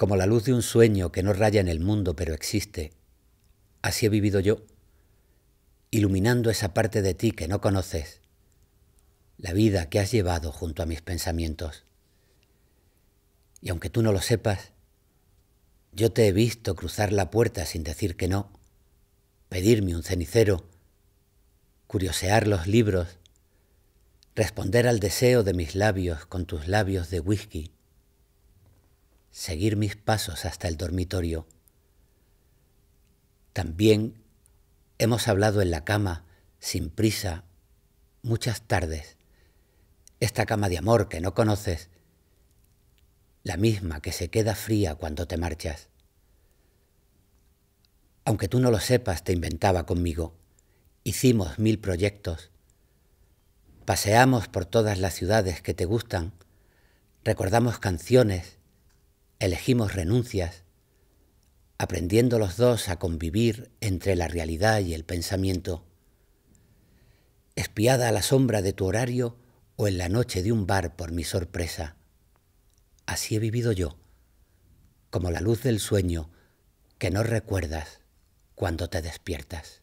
como la luz de un sueño que no raya en el mundo pero existe, así he vivido yo, iluminando esa parte de ti que no conoces, la vida que has llevado junto a mis pensamientos. Y aunque tú no lo sepas, yo te he visto cruzar la puerta sin decir que no, pedirme un cenicero, curiosear los libros, responder al deseo de mis labios con tus labios de whisky seguir mis pasos hasta el dormitorio. También hemos hablado en la cama, sin prisa, muchas tardes. Esta cama de amor que no conoces, la misma que se queda fría cuando te marchas. Aunque tú no lo sepas, te inventaba conmigo. Hicimos mil proyectos. Paseamos por todas las ciudades que te gustan. Recordamos canciones Elegimos renuncias, aprendiendo los dos a convivir entre la realidad y el pensamiento. Espiada a la sombra de tu horario o en la noche de un bar por mi sorpresa. Así he vivido yo, como la luz del sueño que no recuerdas cuando te despiertas.